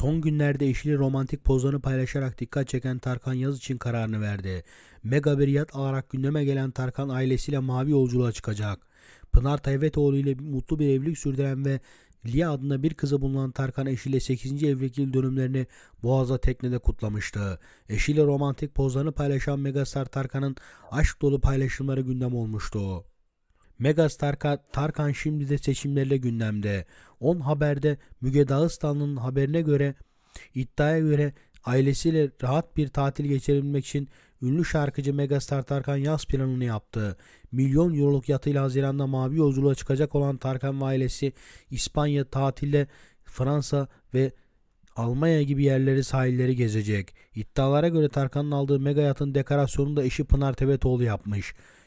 Son günlerde eşli romantik pozlarını paylaşarak dikkat çeken Tarkan Yaz için kararını verdi. Mega bir yat alarak gündeme gelen Tarkan ailesiyle mavi yolculuğa çıkacak. Pınar Tayvetoğlu ile mutlu bir evlilik sürdüren ve Lia adında bir kızı bulunan Tarkan eşiyle 8. evlilik yıl dönümlerini Boğaz'a teknede kutlamıştı. Eşiyle romantik pozlarını paylaşan megastar Tarkan'ın aşk dolu paylaşımları gündem olmuştu. Megastar Tarkan şimdi de seçimlerle gündemde. 10 Haber'de Müge Dağıstanlı'nın haberine göre iddiaya göre ailesiyle rahat bir tatil geçirebilmek için ünlü şarkıcı Megastar Tarkan yaz planını yaptı. Milyon euroluk yatıyla Haziran'da mavi yolculuğa çıkacak olan Tarkan ve ailesi İspanya tatilde Fransa ve Almanya gibi yerleri sahilleri gezecek. İddialara göre Tarkan'ın aldığı mega yatın dekorasyonunu da eşi Pınar Tevetoğlu yapmış.